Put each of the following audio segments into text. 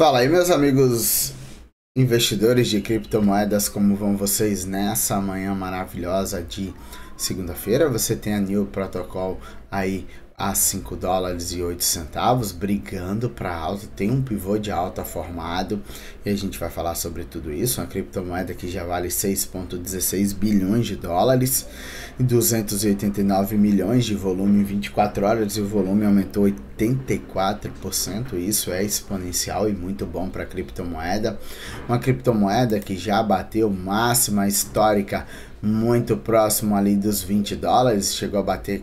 Fala aí, meus amigos investidores de criptomoedas, como vão vocês nessa manhã maravilhosa de segunda-feira? Você tem a New Protocol aí a 5 dólares e 8 centavos, brigando para alta. Tem um pivô de alta formado e a gente vai falar sobre tudo isso. Uma criptomoeda que já vale 6,16 bilhões de dólares e 289 milhões de volume em 24 horas e o volume aumentou 84%. Isso é exponencial e muito bom para criptomoeda. Uma criptomoeda que já bateu máxima histórica muito próximo ali dos 20 dólares, chegou a bater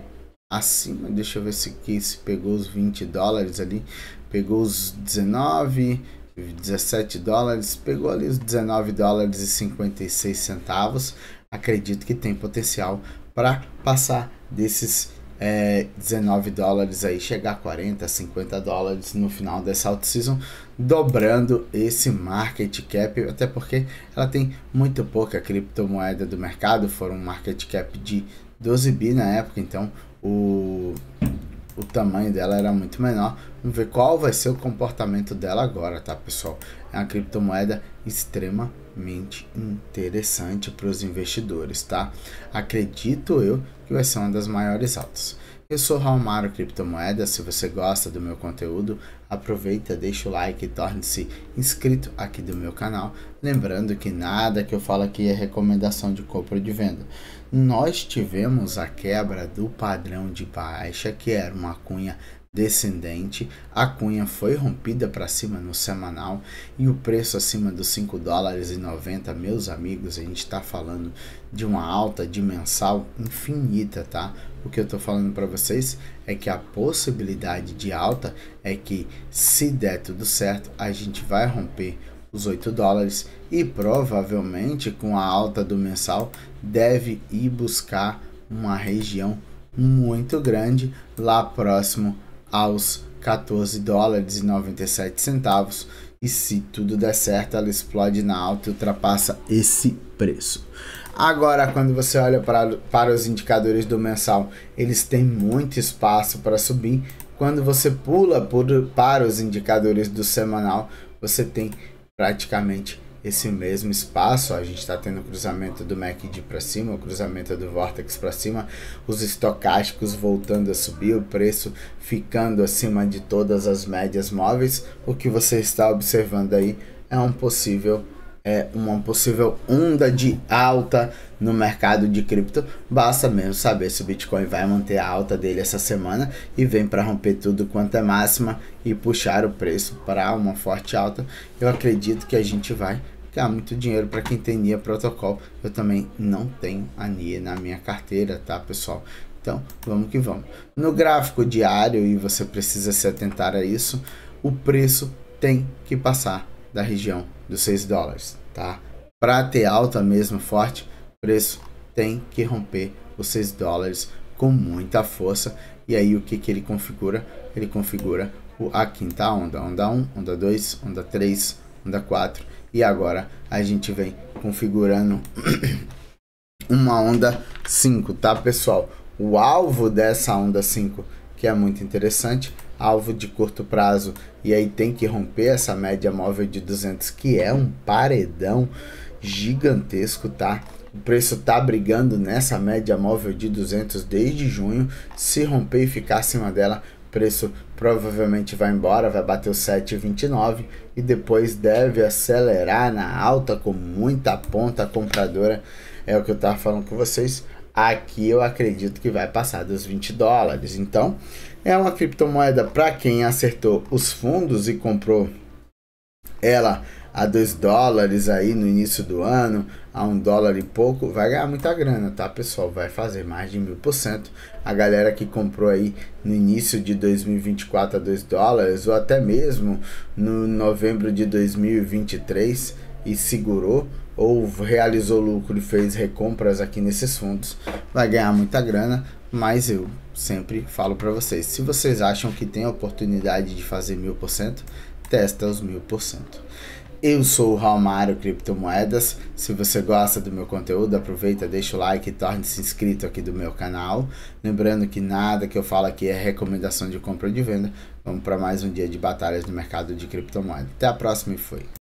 acima. Deixa eu ver se aqui se pegou os 20 dólares ali. Pegou os 19, 17 dólares, pegou ali os 19 dólares e 56 centavos. Acredito que tem potencial para passar desses é, 19 dólares aí, chegar a 40, 50 dólares no final dessa out season, dobrando esse market cap, até porque ela tem muito pouca criptomoeda do mercado, foram um market cap de 12 bi na época, então o, o tamanho dela era muito menor. Vamos ver qual vai ser o comportamento dela agora, tá, pessoal? É uma criptomoeda extremamente interessante para os investidores, tá? Acredito eu que vai ser uma das maiores altas. Eu sou Raulmaro Criptomoeda, se você gosta do meu conteúdo, aproveita, deixa o like e torne-se inscrito aqui do meu canal. Lembrando que nada que eu falo aqui é recomendação de compra ou de venda. Nós tivemos a quebra do padrão de baixa, que era uma cunha descendente, a cunha foi rompida para cima no semanal e o preço acima dos 5 dólares e 90, meus amigos, a gente está falando de uma alta de mensal infinita, tá? O que eu estou falando para vocês é que a possibilidade de alta é que se der tudo certo, a gente vai romper os 8 dólares e provavelmente com a alta do mensal deve ir buscar uma região muito grande lá próximo aos 14 dólares e 97 centavos e se tudo der certo ela explode na alta e ultrapassa esse preço. Agora, quando você olha para, para os indicadores do mensal, eles têm muito espaço para subir. Quando você pula por, para os indicadores do semanal, você tem praticamente esse mesmo espaço, a gente está tendo o cruzamento do MACD para cima, o cruzamento do Vortex para cima, os estocásticos voltando a subir, o preço ficando acima de todas as médias móveis. O que você está observando aí é um possível é, uma possível onda de alta no mercado de cripto, basta mesmo saber se o Bitcoin vai manter a alta dele essa semana e vem para romper tudo quanto é máxima e puxar o preço para uma forte alta. Eu acredito que a gente vai ganhar muito dinheiro para quem tem NIA Protocol. Eu também não tenho a NIA na minha carteira, tá, pessoal? Então, vamos que vamos. No gráfico diário, e você precisa se atentar a isso, o preço tem que passar da região dos 6 dólares, tá? Para ter alta mesmo forte, preço tem que romper os 6 dólares com muita força. E aí o que, que ele configura? Ele configura o, a quinta onda, onda 1, onda 2, onda 3, onda 4. E agora a gente vem configurando uma onda 5, tá pessoal? O alvo dessa onda 5, que é muito interessante, alvo de curto prazo e aí tem que romper essa média móvel de 200 que é um paredão gigantesco, tá? O preço tá brigando nessa média móvel de 200 desde junho. Se romper e ficar acima dela, preço provavelmente vai embora, vai bater o 7,29 e depois deve acelerar na alta com muita ponta compradora. É o que eu tava falando com vocês. Aqui eu acredito que vai passar dos 20 dólares. Então, é uma criptomoeda para quem acertou os fundos e comprou ela a 2 dólares aí no início do ano, a 1 um dólar e pouco, vai ganhar muita grana, tá pessoal? Vai fazer mais de mil por cento. A galera que comprou aí no início de 2024 a 2 dólares, ou até mesmo no novembro de 2023 e segurou, ou realizou lucro e fez recompras aqui nesses fundos, vai ganhar muita grana, mas eu sempre falo para vocês, se vocês acham que tem oportunidade de fazer mil por cento, testa os mil por cento. Eu sou o Raul Criptomoedas. Se você gosta do meu conteúdo, aproveita, deixa o like e torne-se inscrito aqui do meu canal. Lembrando que nada que eu falo aqui é recomendação de compra ou de venda. Vamos para mais um dia de batalhas no mercado de criptomoedas. Até a próxima e fui.